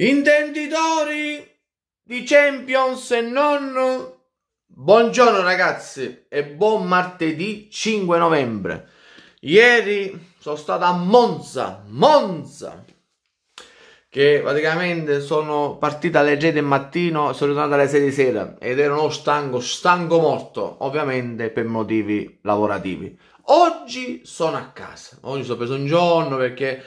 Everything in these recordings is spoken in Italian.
Intenditori di Champions e non. Buongiorno ragazzi e buon martedì 5 novembre. Ieri sono stato a Monza, Monza, che praticamente sono partito alle 6 del mattino sono tornato alle 6 di sera ed ero stanco, stanco morto, ovviamente per motivi lavorativi. Oggi sono a casa, oggi sono preso un giorno perché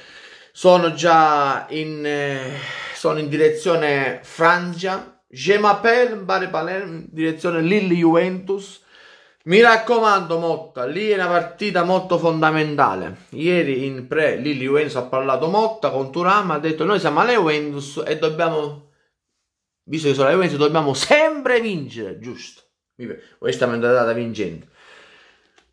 sono già in, eh, sono in direzione Francia. Je m'appelle Mbare Palermo, direzione Lille Juventus. Mi raccomando, Motta, lì è una partita molto fondamentale. Ieri in pre Lille Juventus ha parlato Motta con Turam, ha detto noi siamo alla Juventus e dobbiamo, visto che sono alla Juventus, dobbiamo sempre vincere, giusto? Questa è una data vincente.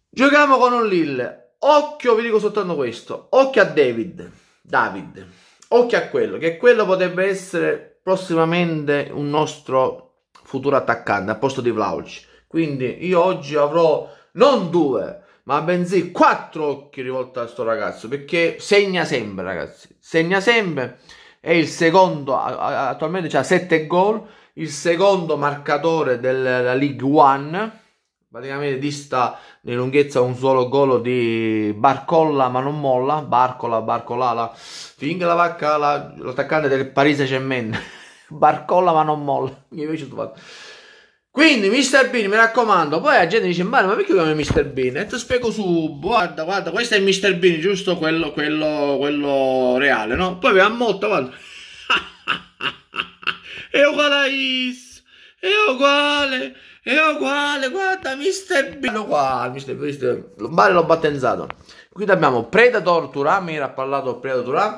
Giochiamo con un Lille. Occhio, vi dico soltanto questo. Occhio a David. David. Occhio a quello, che quello potrebbe essere prossimamente un nostro futuro attaccante al posto di Vlaovic. Quindi io oggi avrò non due, ma bensì quattro occhi rivolti a sto ragazzo, perché segna sempre, ragazzi. Segna sempre. È il secondo, attualmente ha 7 gol, il secondo marcatore della League One praticamente dista di lunghezza un solo gol di Barcolla ma non molla, Barcola, Barcolala, finché la vacca la, l'attaccante del Paris Saint-Germain, Barcolla ma non molla, mi piace questo fatto. Quindi Mr. Bean, mi raccomando, poi la gente dice ma perché chiami Mr. Bean? E ti spiego su, guarda, guarda, questo è Mr. Bean, giusto quello, quello, quello reale, no? Poi mi ha molto, guarda. è uguale a is è uguale, è uguale, guarda Mr. Bello qua, Mr. Mr. Lombare l'ho battezzato. Qui abbiamo Predator Turan, mi era parlato Predator Turam,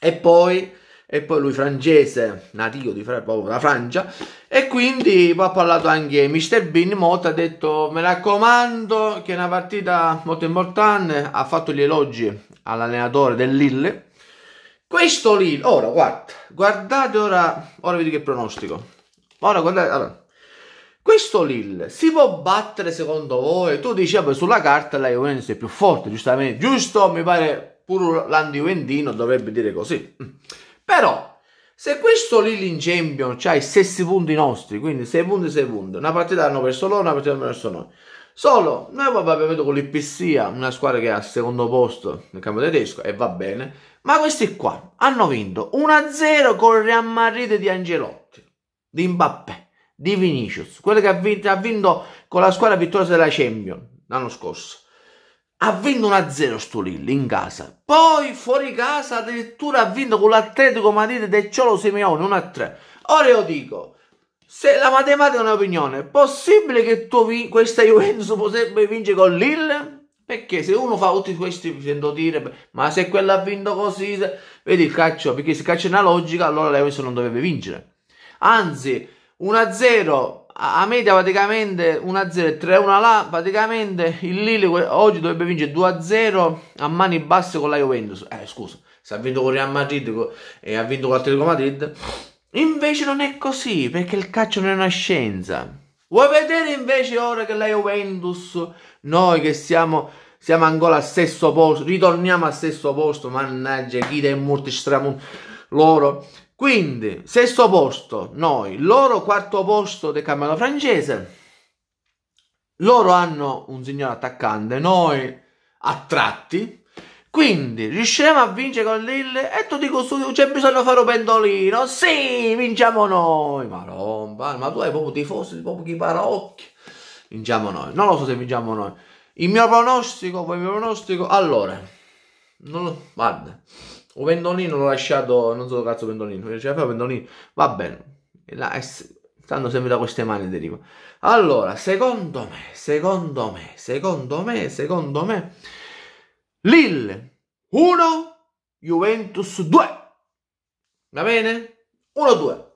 e poi, e poi lui francese, nativo di proprio da Francia, e quindi poi ha parlato anche Mr. Bean, Mota ha detto, mi raccomando, che è una partita molto importante, ha fatto gli elogi all'allenatore del Lille, questo Lille, ora guarda, guardate ora, ora vi dico il pronostico. Ma ora guardate, allora, questo Lille si può battere secondo voi? Tu dici, sulla carta la Juventus è più forte, giustamente, giusto? Mi pare pure l'Andi Juventino dovrebbe dire così. Però, se questo Lille in Champions ha i stessi punti nostri, quindi 6 punti, 6 punti, una partita hanno perso loro, una partita hanno perso noi. Solo, noi vabbè abbiamo con l'Ipsia, una squadra che è al secondo posto nel campo tedesco, e va bene, ma questi qua hanno vinto 1-0 con il Real Madrid di Angelotti di Mbappé, di Vinicius, quello che ha vinto, ha vinto con la squadra vittoriosa della Champions l'anno scorso. Ha vinto 1-0 sto Lille in casa, poi fuori casa addirittura ha vinto con l'Atletico Madrid del Ciolo Simeone 1-3. Ora io dico, se la matematica è un'opinione, è possibile che vi- questa Juventus potrebbe vincere con Lille? Perché se uno fa tutti questi, mi sento dire, ma se quella ha vinto così, se... vedi il calcio, perché se il calcio è una logica, allora la Juventus non dovrebbe vincere anzi 1-0 a media praticamente 1-0 3-1 là praticamente il Lille oggi dovrebbe vincere 2-0 a mani basse con la Juventus eh scusa se ha vinto con Real Madrid e ha vinto con l'Atletico Madrid invece non è così perché il calcio non è una scienza vuoi vedere invece ora che la Juventus noi che siamo siamo ancora al stesso posto ritorniamo al stesso posto mannaggia chi e Murti Stramun loro quindi, sesto posto, noi, loro quarto posto del campionato francese, loro hanno un signore attaccante, noi a tratti, quindi riusciremo a vincere con Lille e tu dico su, c'è bisogno di fare un pendolino, sì, vinciamo noi, ma non, ma tu hai proprio tifosi, proprio chi parocchi, vinciamo noi, non lo so se vinciamo noi, il mio pronostico, poi il mio pronostico, allora, non lo, guarda, o Pendolino l'ho lasciato, non so cazzo Pendolino, ce la fa Pendolino, va bene. La, eh, stanno sempre da queste mani deriva. Allora, secondo me, secondo me, secondo me, secondo me, Lille 1, Juventus 2. Va bene? 1-2.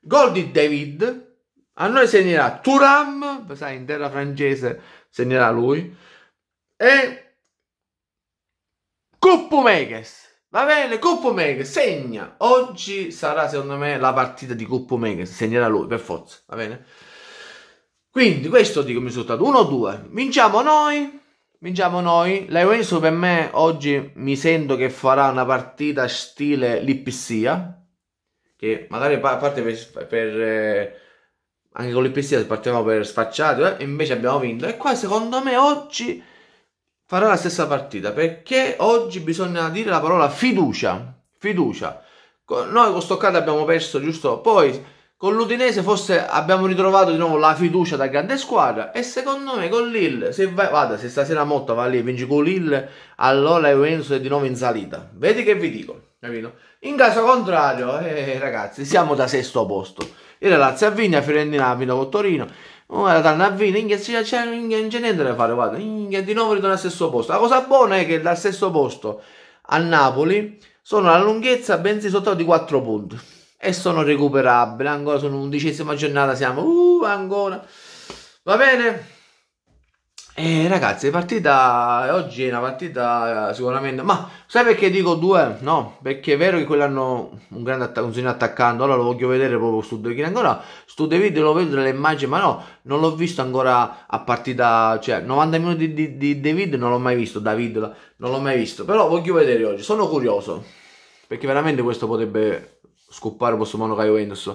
Gol di David. A noi segnerà Turam, sai, in terra francese segnerà lui. E Coppo Megas. Va bene, Coppa Omega segna. Oggi sarà secondo me la partita di Coppa Omega, segnerà lui per forza, va bene? Quindi questo dico mi sono stato 1-2. Vinciamo noi. Vinciamo noi. La per me oggi mi sento che farà una partita stile l'Ipsia che magari a parte per, per eh, anche con l'Ipsia partiamo per sfacciato, eh, invece abbiamo vinto e qua secondo me oggi farà la stessa partita perché oggi bisogna dire la parola fiducia. Fiducia. Noi con Stoccarda abbiamo perso, giusto? Poi con l'Udinese forse abbiamo ritrovato di nuovo la fiducia da grande squadra e secondo me con Lille, se vai, guarda, se stasera Motta va lì e vinci con Lille, allora Juventus è di nuovo in salita. Vedi che vi dico, capito? In caso contrario, eh, ragazzi, siamo da sesto posto. Il Lazio a Vigna, Fiorentina a Vino con Torino, Ora oh, tanto avvino, inghia, c'è un niente da fare, guarda, inghia, di nuovo ritorno al stesso posto. La cosa buona è che dal stesso posto a Napoli sono alla lunghezza bensì sotto di 4 punti e sono recuperabili, ancora sono undicesima giornata, siamo, uh, ancora. Va bene? Eh, ragazzi, partita oggi è una partita eh, sicuramente. Ma sai perché dico due? No, perché è vero che quell'anno un grande atta- un segno attaccante. Allora lo voglio vedere proprio su De Chine. Ancora su De Video lo vedo nelle immagini, ma no, non l'ho visto ancora a partita. Cioè, 90 minuti di, di, David non l'ho mai visto. David non l'ho mai visto. Però voglio vedere oggi. Sono curioso. Perché veramente questo potrebbe scoppare Posso mano Caio Juventus.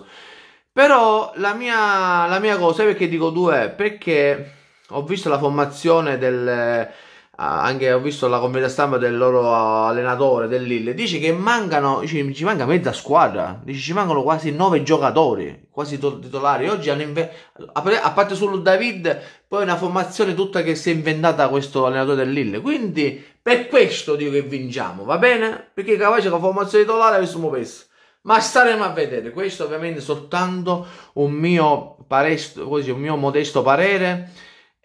Però la mia, la mia cosa è perché dico due? Perché ho visto la formazione del... Eh, anche ho visto la commedia stampa del loro eh, allenatore del Lille. Dice che mancano, ci, ci manca mezza squadra. Dice ci mancano quasi nove giocatori, quasi titolari. Oggi hanno inve- a parte solo David, poi una formazione tutta che si è inventata questo allenatore del Lille. Quindi per questo dico che vinciamo, va bene? Perché capace con la formazione titolare avessimo perso ma staremo a vedere. Questo ovviamente è soltanto un mio, paresto, un mio modesto parere.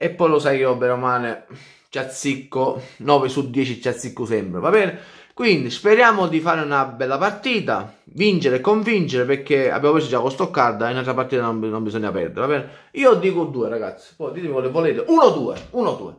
E poi lo sai che io, bene o male, ci azzicco 9 su 10 ci azzicco sempre, va bene? Quindi speriamo di fare una bella partita, vincere e convincere perché abbiamo preso già con Stoccarda e un'altra partita non, non, bisogna perdere, va bene? Io dico due, ragazzi, poi ditemi quello che volete, 1-2, 1-2.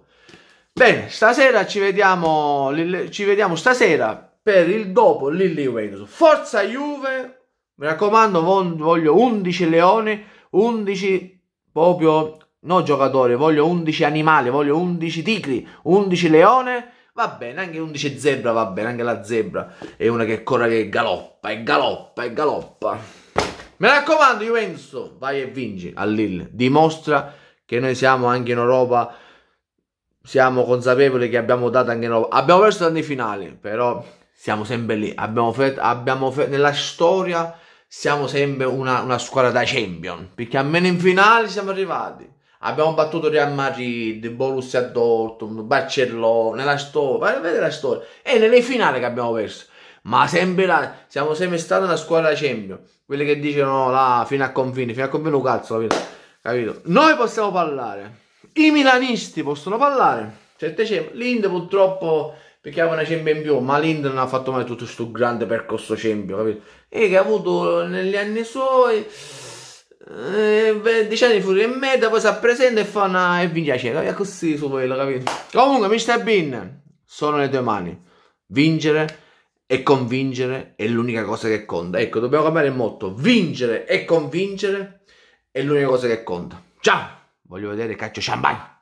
Bene, stasera ci vediamo, ci vediamo stasera per il dopo Lilli Juventus. Forza Juve, mi raccomando, voglio 11 leoni, 11 proprio no giocatore, voglio 11 animali, voglio 11 tigri, 11 leone, va bene, anche 11 zebra va bene, anche la zebra è una che corre che galoppa, e galoppa, e galoppa. Mi raccomando, Juventus, vai e vinci a Lille, dimostra che noi siamo anche in Europa, siamo consapevoli che abbiamo dato anche in Europa, abbiamo perso tanti finali, però siamo sempre lì, abbiamo, fet- abbiamo fet- nella storia siamo sempre una, una squadra da champion, perché almeno in finale siamo arrivati. Abbiamo battuto Real Madrid, Borussia Dortmund, Barcellona, la storia, vedete la storia. E nelle finali che abbiamo perso. Ma sempre là, siamo sempre stati una squadra da Champions. Quelli che dicono là, fino a confine, fino a confine un cazzo, capito? capito? Noi possiamo parlare. I milanisti possono parlare. Certe purtroppo, perché aveva una Champions in più, ma l'Inde non ha fatto mai tutto questo grande percorso Champions, capito? E che ha avuto negli anni suoi eh, dieci di fuori e merda, poi si presenta e fa una... e vince la cieca, è così suo quello, capito? Comunque, Mr. Bean, sono le tue mani. Vincere e convincere è l'unica cosa che conta. Ecco, dobbiamo cambiare il motto. Vincere e convincere è l'unica cosa che conta. Ciao! Voglio vedere caccio champagne.